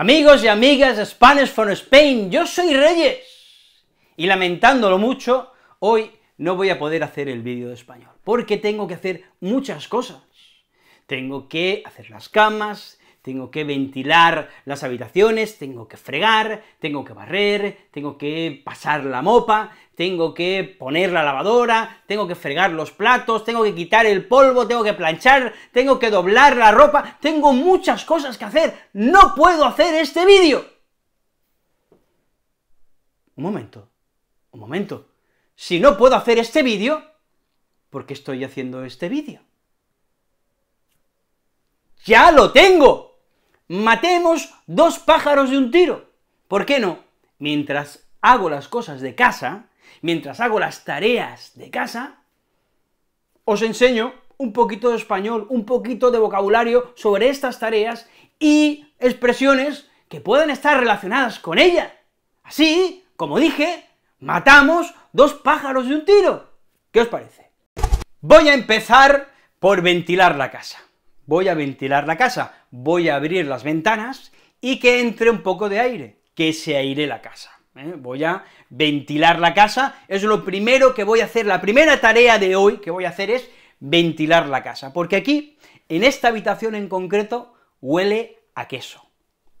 Amigos y amigas Spanish from Spain, yo soy Reyes, y lamentándolo mucho, hoy no voy a poder hacer el vídeo de español, porque tengo que hacer muchas cosas. Tengo que hacer las camas, tengo que ventilar las habitaciones, tengo que fregar, tengo que barrer, tengo que pasar la mopa, tengo que poner la lavadora, tengo que fregar los platos, tengo que quitar el polvo, tengo que planchar, tengo que doblar la ropa, tengo muchas cosas que hacer, no puedo hacer este vídeo. Un momento, un momento. Si no puedo hacer este vídeo, ¿por qué estoy haciendo este vídeo? ¡Ya lo tengo! matemos dos pájaros de un tiro. ¿Por qué no? Mientras hago las cosas de casa, mientras hago las tareas de casa, os enseño un poquito de español, un poquito de vocabulario sobre estas tareas y expresiones que pueden estar relacionadas con ella. Así, como dije, matamos dos pájaros de un tiro. ¿Qué os parece? Voy a empezar por ventilar la casa voy a ventilar la casa, voy a abrir las ventanas y que entre un poco de aire, que se aire la casa. ¿eh? Voy a ventilar la casa, es lo primero que voy a hacer, la primera tarea de hoy que voy a hacer es ventilar la casa, porque aquí, en esta habitación en concreto, huele a queso.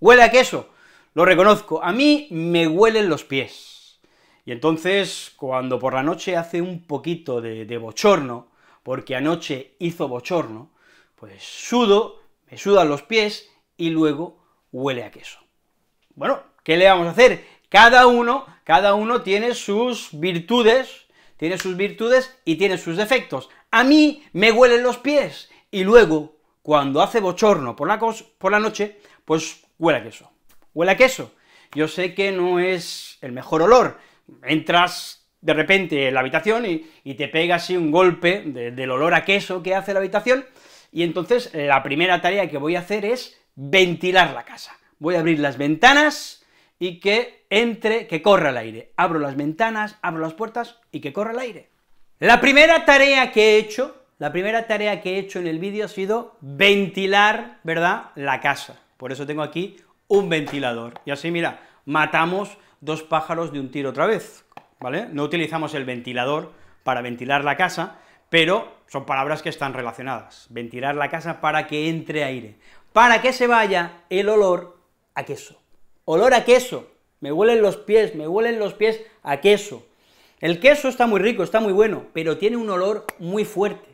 Huele a queso, lo reconozco, a mí me huelen los pies. Y entonces, cuando por la noche hace un poquito de bochorno, porque anoche hizo bochorno, pues sudo, me sudan los pies y luego huele a queso. Bueno, ¿qué le vamos a hacer? Cada uno, cada uno tiene sus virtudes, tiene sus virtudes y tiene sus defectos. A mí me huelen los pies y luego, cuando hace bochorno por la, noche, pues huele a queso. Huele a queso. Yo sé que no es el mejor olor. Entras de repente en la habitación y, te pega así un golpe del olor a queso que hace la habitación, y entonces la primera tarea que voy a hacer es ventilar la casa. Voy a abrir las ventanas y que entre, que corra el aire. Abro las ventanas, abro las puertas y que corra el aire. La primera tarea que he hecho, la primera tarea que he hecho en el vídeo ha sido ventilar, ¿verdad?, la casa. Por eso tengo aquí un ventilador. Y así, mira, matamos dos pájaros de un tiro otra vez, ¿vale? No utilizamos el ventilador para ventilar la casa, pero son palabras que están relacionadas. Ventilar la casa para que entre aire, para que se vaya el olor a queso. Olor a queso. Me huelen los pies, me huelen los pies a queso. El queso está muy rico, está muy bueno, pero tiene un olor muy fuerte.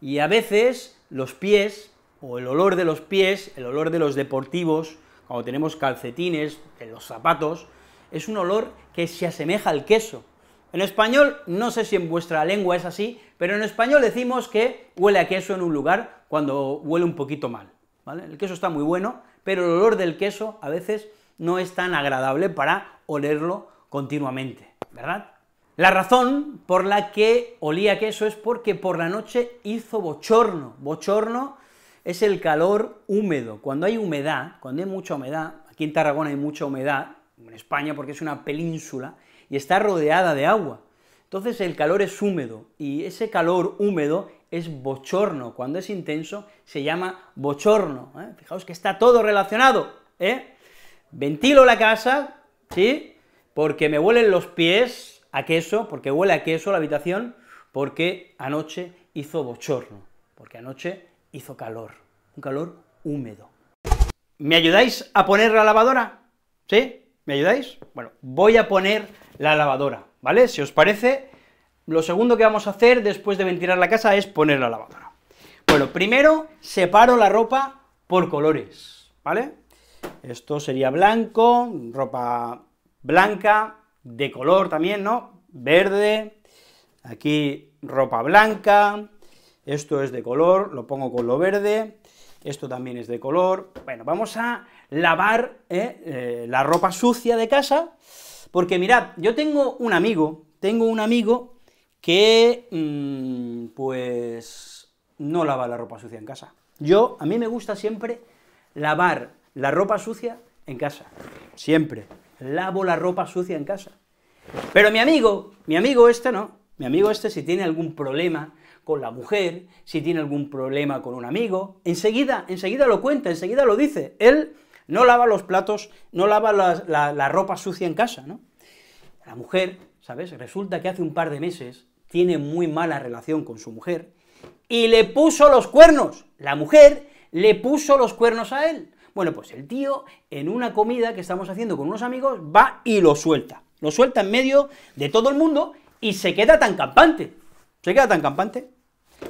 Y a veces los pies, o el olor de los pies, el olor de los deportivos, cuando tenemos calcetines, en los zapatos, es un olor que se asemeja al queso. En español, no sé si en vuestra lengua es así, pero en español decimos que huele a queso en un lugar cuando huele un poquito mal, El queso está muy bueno, pero el olor del queso a veces no es tan agradable para olerlo continuamente, ¿verdad? La razón por la que olía queso es porque por la noche hizo bochorno. Bochorno es el calor húmedo. Cuando hay humedad, cuando hay mucha humedad, aquí en Tarragona hay mucha humedad, en España porque es una península, y está rodeada de agua. Entonces el calor es húmedo y ese calor húmedo es bochorno. Cuando es intenso se llama bochorno. ¿eh? Fijaos que está todo relacionado. ¿eh? Ventilo la casa, ¿sí? Porque me huelen los pies a queso, porque huele a queso la habitación, porque anoche hizo bochorno, porque anoche hizo calor, un calor húmedo. ¿Me ayudáis a poner la lavadora? ¿Sí? ¿Me ayudáis? Bueno, voy a poner la lavadora, ¿vale? Si os parece, lo segundo que vamos a hacer después de ventilar la casa es poner la lavadora. Bueno, primero separo la ropa por colores, ¿vale? Esto sería blanco, ropa blanca, de color también, ¿no? Verde, aquí ropa blanca, esto es de color, lo pongo con lo verde, esto también es de color. Bueno, vamos a lavar ¿eh? Eh, la ropa sucia de casa, porque mirad, yo tengo un amigo, tengo un amigo que, mm, pues, no lava la ropa sucia en casa. Yo, a mí me gusta siempre lavar la ropa sucia en casa. Siempre. Lavo la ropa sucia en casa. Pero mi amigo, mi amigo este no. Mi amigo este, si tiene algún problema con la mujer, si tiene algún problema con un amigo, enseguida, enseguida lo cuenta, enseguida lo dice. Él no lava los platos, no lava la, ropa sucia en casa, ¿no? La mujer, ¿sabes? Resulta que hace un par de meses tiene muy mala relación con su mujer y le puso los cuernos. La mujer le puso los cuernos a él. Bueno, pues el tío, en una comida que estamos haciendo con unos amigos, va y lo suelta. Lo suelta en medio de todo el mundo y se queda tan campante. Se queda tan campante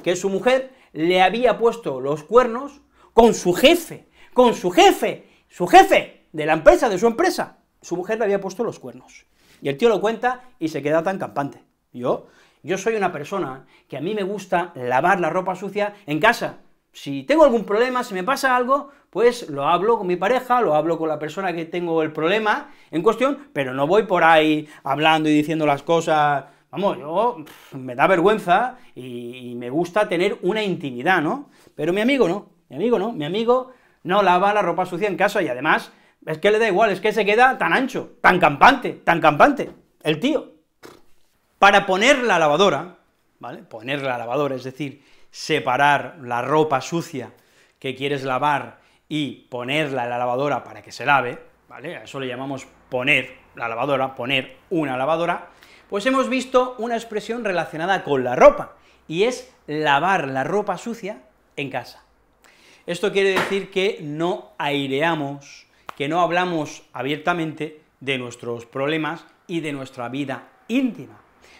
que su mujer le había puesto los cuernos con su jefe, con su jefe su jefe de la empresa, de su empresa, su mujer le había puesto los cuernos. Y el tío lo cuenta y se queda tan campante. Yo, yo soy una persona que a mí me gusta lavar la ropa sucia en casa. Si tengo algún problema, si me pasa algo, pues lo hablo con mi pareja, lo hablo con la persona que tengo el problema en cuestión, pero no voy por ahí hablando y diciendo las cosas. Vamos, yo me da vergüenza y me gusta tener una intimidad, ¿no? Pero mi amigo no, mi amigo no, mi amigo no lava la ropa sucia en casa y además es que le da igual, es que se queda tan ancho, tan campante, tan campante, el tío. Para poner la lavadora, ¿vale? Poner la lavadora, es decir, separar la ropa sucia que quieres lavar y ponerla en la lavadora para que se lave, ¿vale? A eso le llamamos poner la lavadora, poner una lavadora, pues hemos visto una expresión relacionada con la ropa, y es lavar la ropa sucia en casa. Esto quiere decir que no aireamos, que no hablamos abiertamente de nuestros problemas y de nuestra vida íntima.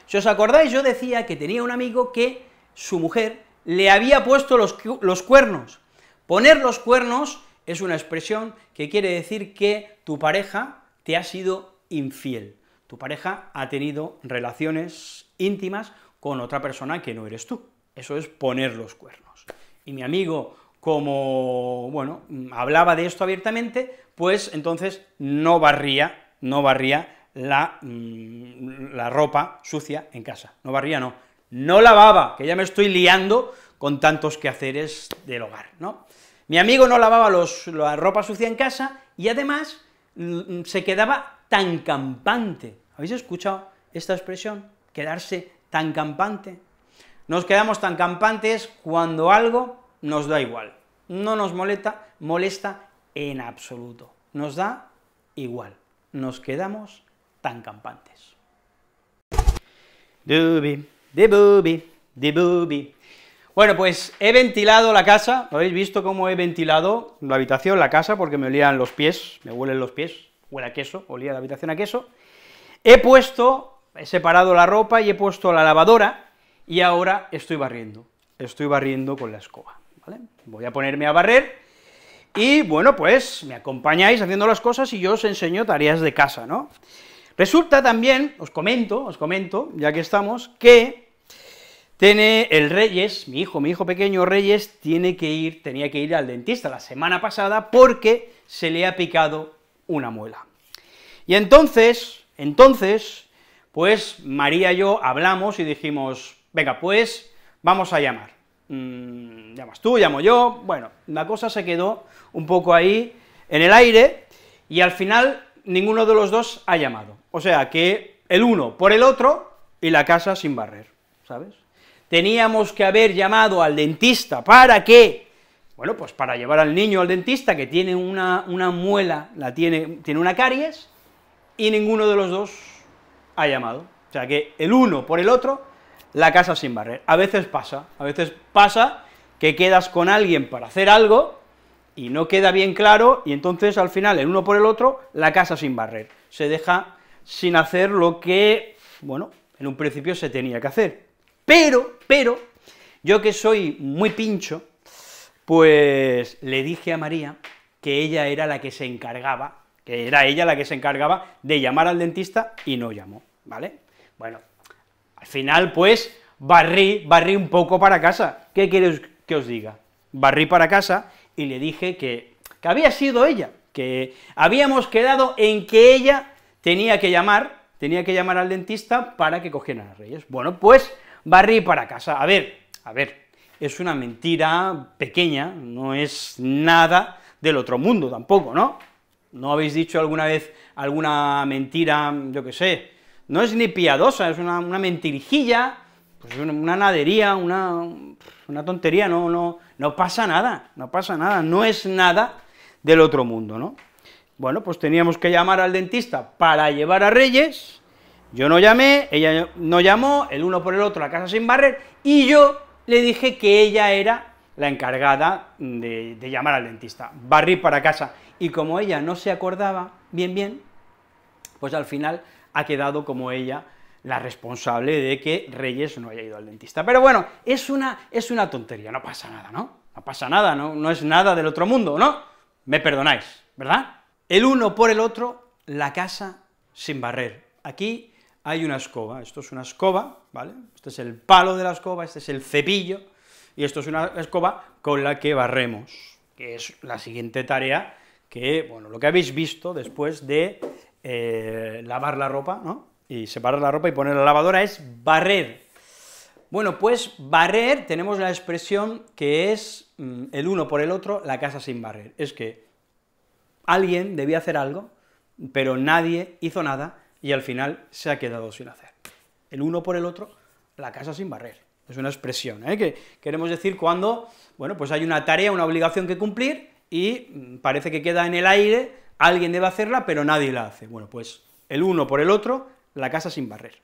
Si os acordáis, yo decía que tenía un amigo que su mujer le había puesto los, los cuernos. Poner los cuernos es una expresión que quiere decir que tu pareja te ha sido infiel. Tu pareja ha tenido relaciones íntimas con otra persona que no eres tú. Eso es poner los cuernos. Y mi amigo como, bueno, mm, hablaba de esto abiertamente, pues entonces no barría, no barría mm, la, ropa sucia en casa. No barría, no. No lavaba, que ya me estoy liando con tantos quehaceres del hogar, ¿no? Mi amigo no lavaba la ropa sucia en casa y además mm, se quedaba tan campante. ¿Habéis escuchado esta expresión? Quedarse tan campante. Nos quedamos tan campantes cuando algo nos da igual, no nos molesta, molesta en absoluto, nos da igual, nos quedamos tan campantes. Dubi, de dibubi. Bueno, pues he ventilado la casa, ¿lo habéis visto cómo he ventilado la habitación, la casa, porque me olían los pies, me huelen los pies, huele a queso, olía la habitación a queso. He puesto, he separado la ropa y he puesto la lavadora, y ahora estoy barriendo, estoy barriendo con la escoba. Voy a ponerme a barrer y, bueno, pues me acompañáis haciendo las cosas y yo os enseño tareas de casa, ¿no? Resulta también, os comento, os comento, ya que estamos, que tiene el Reyes, mi hijo, mi hijo pequeño Reyes, tiene que ir, tenía que ir al dentista la semana pasada porque se le ha picado una muela. Y entonces, entonces, pues María y yo hablamos y dijimos, venga, pues vamos a llamar. Mm, llamas tú, llamo yo, bueno, la cosa se quedó un poco ahí en el aire y al final ninguno de los dos ha llamado. O sea que el uno por el otro y la casa sin barrer, ¿sabes? Teníamos que haber llamado al dentista para que bueno, pues para llevar al niño al dentista que tiene una, muela, la tiene, tiene una caries, y ninguno de los dos ha llamado. O sea que el uno por el otro la casa sin barrer. A veces pasa, a veces pasa que quedas con alguien para hacer algo y no queda bien claro, y entonces al final, el uno por el otro, la casa sin barrer. Se deja sin hacer lo que, bueno, en un principio se tenía que hacer. Pero, pero, yo que soy muy pincho, pues le dije a María que ella era la que se encargaba, que era ella la que se encargaba de llamar al dentista y no llamó, ¿vale? Bueno, al final, pues, barrí, barrí un poco para casa. ¿Qué queréis que os diga? Barrí para casa y le dije que, que había sido ella, que habíamos quedado en que ella tenía que llamar, tenía que llamar al dentista para que cogieran a Reyes. Bueno, pues, barrí para casa. A ver, a ver, es una mentira pequeña, no es nada del otro mundo tampoco, ¿no? ¿No habéis dicho alguna vez alguna mentira, yo qué sé, no es ni piadosa, es una, una mentirijilla, pues una, nadería, una, tontería, no, no, no pasa nada, no pasa nada, no es nada del otro mundo, ¿no? Bueno, pues teníamos que llamar al dentista para llevar a Reyes, yo no llamé, ella no llamó, el uno por el otro, la casa sin barrer, y yo le dije que ella era la encargada de, llamar al dentista, Barrir para casa, y como ella no se acordaba bien bien, pues al final ha quedado como ella la responsable de que Reyes no haya ido al dentista. Pero bueno, es una, es una tontería, no pasa nada, ¿no? No pasa nada, ¿no? No es nada del otro mundo, ¿no? Me perdonáis, ¿verdad? El uno por el otro, la casa sin barrer. Aquí hay una escoba, esto es una escoba, ¿vale? Este es el palo de la escoba, este es el cepillo, y esto es una escoba con la que barremos, que es la siguiente tarea que, bueno, lo que habéis visto después de eh, lavar la ropa, ¿no? Y separar la ropa y poner la lavadora es barrer. Bueno, pues barrer, tenemos la expresión que es mm, el uno por el otro, la casa sin barrer. Es que alguien debía hacer algo, pero nadie hizo nada y al final se ha quedado sin hacer. El uno por el otro, la casa sin barrer. Es una expresión ¿eh? que queremos decir cuando, bueno, pues hay una tarea, una obligación que cumplir y mm, parece que queda en el aire Alguien debe hacerla, pero nadie la hace. Bueno, pues el uno por el otro, la casa sin barrer.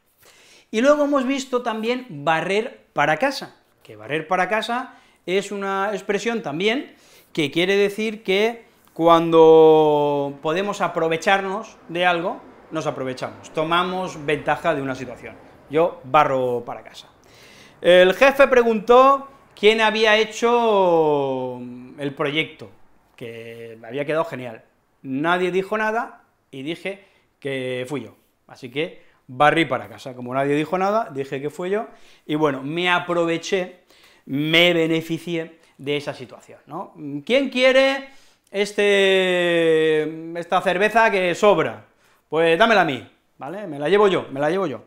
Y luego hemos visto también barrer para casa, que barrer para casa es una expresión también que quiere decir que cuando podemos aprovecharnos de algo, nos aprovechamos, tomamos ventaja de una situación. Yo barro para casa. El jefe preguntó quién había hecho el proyecto, que había quedado genial nadie dijo nada y dije que fui yo. Así que barrí para casa. Como nadie dijo nada, dije que fui yo y bueno, me aproveché, me beneficié de esa situación, ¿no? ¿Quién quiere este, esta cerveza que sobra? Pues dámela a mí, ¿vale? Me la llevo yo, me la llevo yo.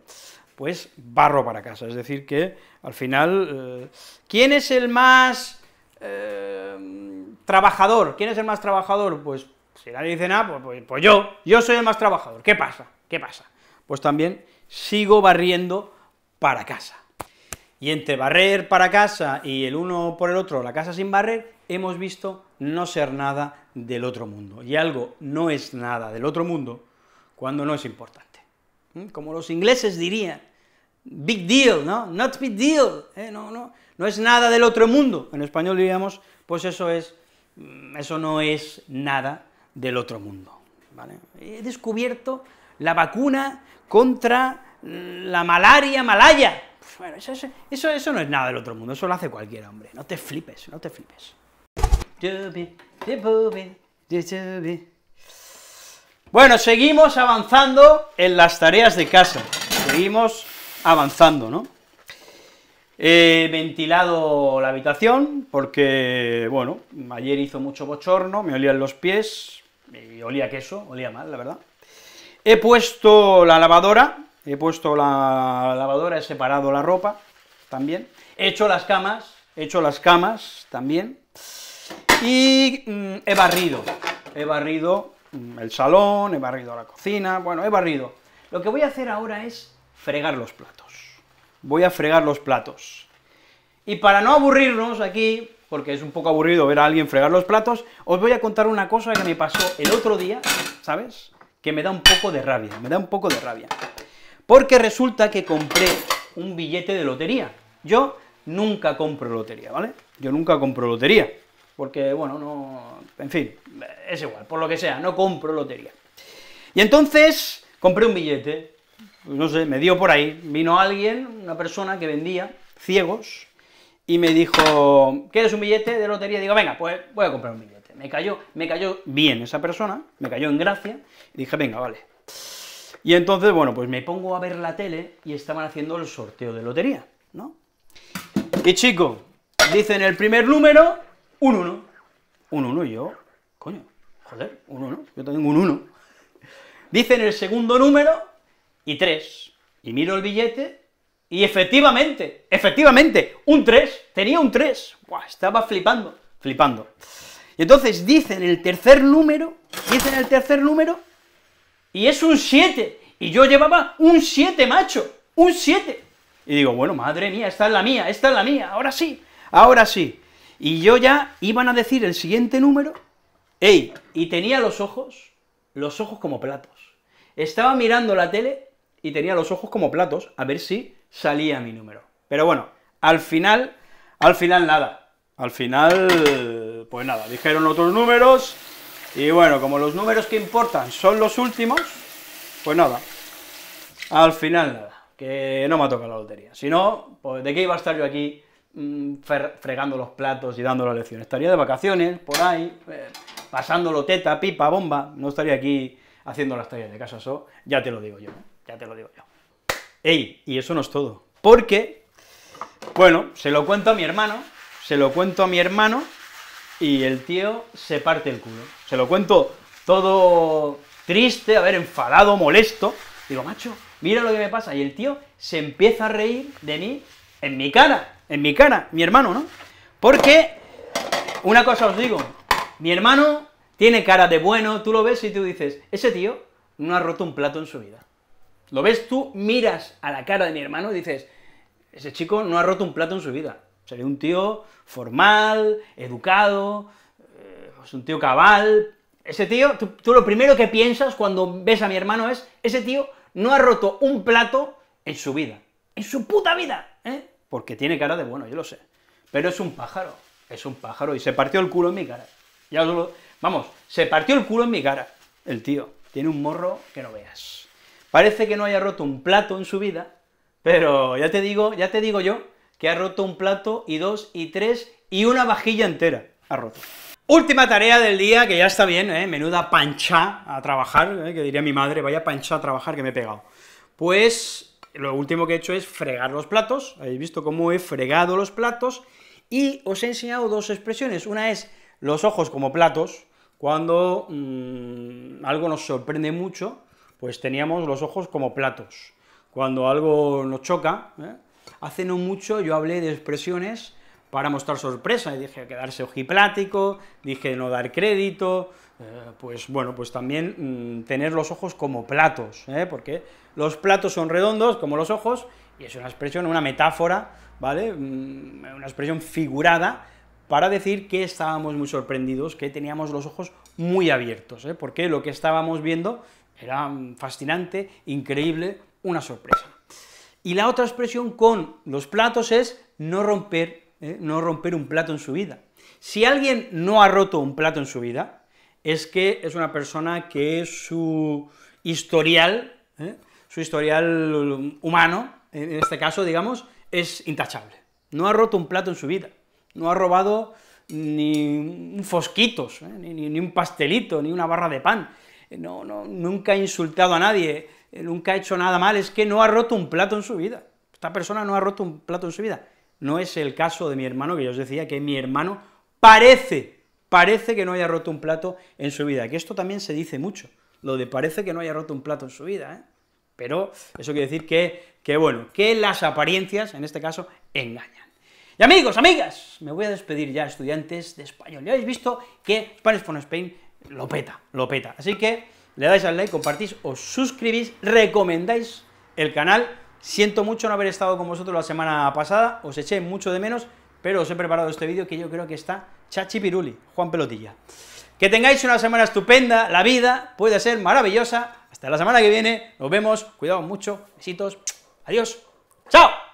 Pues barro para casa, es decir que al final, eh, ¿quién es el más eh, trabajador? ¿Quién es el más trabajador? Pues si nadie dice nada, pues, pues, pues, yo, yo soy el más trabajador. ¿Qué pasa? ¿Qué pasa? Pues también sigo barriendo para casa. Y entre barrer para casa y el uno por el otro, la casa sin barrer, hemos visto no ser nada del otro mundo. Y algo no es nada del otro mundo cuando no es importante. ¿Mm? Como los ingleses dirían, big deal, ¿no? Not big deal, ¿eh? no, no, no es nada del otro mundo. En español diríamos, pues eso es, mm, eso no es nada del otro mundo. ¿vale? He descubierto la vacuna contra mm, la malaria malaya. Pues bueno, eso, eso, no es nada del otro mundo, eso lo hace cualquier hombre. No te flipes, no te flipes. Bueno, seguimos avanzando en las tareas de casa. Seguimos avanzando, ¿no? He ventilado la habitación porque, bueno, ayer hizo mucho bochorno, me olían los pies, olía queso, olía mal, la verdad. He puesto la lavadora, he puesto la lavadora, he separado la ropa, también. He hecho las camas, he hecho las camas, también. Y mm, he barrido, he barrido mm, el salón, he barrido la cocina, bueno, he barrido. Lo que voy a hacer ahora es fregar los platos. Voy a fregar los platos. Y para no aburrirnos aquí, porque es un poco aburrido ver a alguien fregar los platos, os voy a contar una cosa que me pasó el otro día, ¿sabes? Que me da un poco de rabia, me da un poco de rabia. Porque resulta que compré un billete de lotería. Yo nunca compro lotería, ¿vale? Yo nunca compro lotería, porque, bueno, no... en fin, es igual, por lo que sea, no compro lotería. Y entonces compré un billete, pues no sé, me dio por ahí, vino alguien, una persona que vendía ciegos, y me dijo, ¿quieres un billete de lotería? Digo, venga, pues voy a comprar un billete. Me cayó, me cayó bien esa persona, me cayó en gracia, y dije, venga, vale. Y entonces, bueno, pues me pongo a ver la tele y estaban haciendo el sorteo de lotería, ¿no? Y chico, dicen el primer número, un 1. Un 1 yo, coño, joder, un 1, yo tengo un 1. Dicen el segundo número y 3. Y miro el billete y efectivamente, efectivamente, un 3, tenía un 3, estaba flipando, flipando. Y entonces dicen el tercer número, dicen el tercer número, y es un 7, y yo llevaba un 7, macho, un 7. Y digo, bueno, madre mía, esta es la mía, esta es la mía, ahora sí, ahora sí. Y yo ya iban a decir el siguiente número, ¡ey! Y tenía los ojos, los ojos como platos. Estaba mirando la tele y tenía los ojos como platos, a ver si salía mi número. Pero bueno, al final, al final nada. Al final, pues nada, dijeron otros números y bueno, como los números que importan son los últimos, pues nada, al final nada, que no me ha tocado la lotería. Si no, pues de qué iba a estar yo aquí mm, fregando los platos y dando la lección. Estaría de vacaciones, por ahí, eh, pasándolo teta, pipa, bomba, no estaría aquí haciendo las tareas de casa, eso ya te lo digo yo, ¿eh? ya te lo digo yo. Ey, y eso no es todo. Porque, bueno, se lo cuento a mi hermano, se lo cuento a mi hermano y el tío se parte el culo. Se lo cuento todo triste, a ver, enfadado, molesto. Digo, macho, mira lo que me pasa. Y el tío se empieza a reír de mí en mi cara, en mi cara, mi hermano, ¿no? Porque, una cosa os digo, mi hermano tiene cara de bueno, tú lo ves y tú dices, ese tío no ha roto un plato en su vida. Lo ves tú, miras a la cara de mi hermano y dices, ese chico no ha roto un plato en su vida. Sería un tío formal, educado, eh, es pues un tío cabal. Ese tío, tú, lo primero que piensas cuando ves a mi hermano es, ese tío no ha roto un plato en su vida. En su puta vida, ¿eh? Porque tiene cara de bueno, yo lo sé. Pero es un pájaro, es un pájaro, y se partió el culo en mi cara. Ya Vamos, se partió el culo en mi cara, el tío. Tiene un morro que no veas. Parece que no haya roto un plato en su vida, pero ya te digo, ya te digo yo que ha roto un plato y dos y tres y una vajilla entera ha roto. Última tarea del día, que ya está bien, ¿eh? menuda pancha a trabajar, ¿eh? que diría mi madre, vaya pancha a trabajar que me he pegado. Pues lo último que he hecho es fregar los platos, habéis visto cómo he fregado los platos, y os he enseñado dos expresiones, una es los ojos como platos, cuando mm, algo nos sorprende mucho, pues teníamos los ojos como platos. Cuando algo nos choca, ¿eh? hace no mucho yo hablé de expresiones para mostrar sorpresa, y dije quedarse ojiplático, dije no dar crédito, eh, pues bueno, pues también mm, tener los ojos como platos, ¿eh? porque los platos son redondos como los ojos, y es una expresión, una metáfora, ¿vale? Mm, una expresión figurada para decir que estábamos muy sorprendidos, que teníamos los ojos muy abiertos, porque lo que estábamos viendo era fascinante, increíble, una sorpresa. Y la otra expresión con los platos es no romper, eh, no romper un plato en su vida. Si alguien no ha roto un plato en su vida, es que es una persona que su historial, eh, su historial humano, en este caso, digamos, es intachable. No ha roto un plato en su vida, no ha robado ni un fosquitos, eh, ni, un pastelito, ni una barra de pan no, no, nunca ha insultado a nadie, eh, nunca ha hecho nada mal, es que no ha roto un plato en su vida. Esta persona no ha roto un plato en su vida. No es el caso de mi hermano, que yo os decía que mi hermano parece, parece que no haya roto un plato en su vida, que esto también se dice mucho, lo de parece que no haya roto un plato en su vida, ¿eh? Pero eso quiere decir que, que, bueno, que las apariencias, en este caso, engañan. Y amigos, amigas, me voy a despedir ya, estudiantes de español. Ya habéis visto que Spanish for Spain lo peta, lo peta. Así que le dais al like, compartís, os suscribís, recomendáis el canal. Siento mucho no haber estado con vosotros la semana pasada, os eché mucho de menos, pero os he preparado este vídeo que yo creo que está chachi piruli, Juan Pelotilla. Que tengáis una semana estupenda, la vida puede ser maravillosa. Hasta la semana que viene, nos vemos, cuidado mucho, besitos, adiós, chao.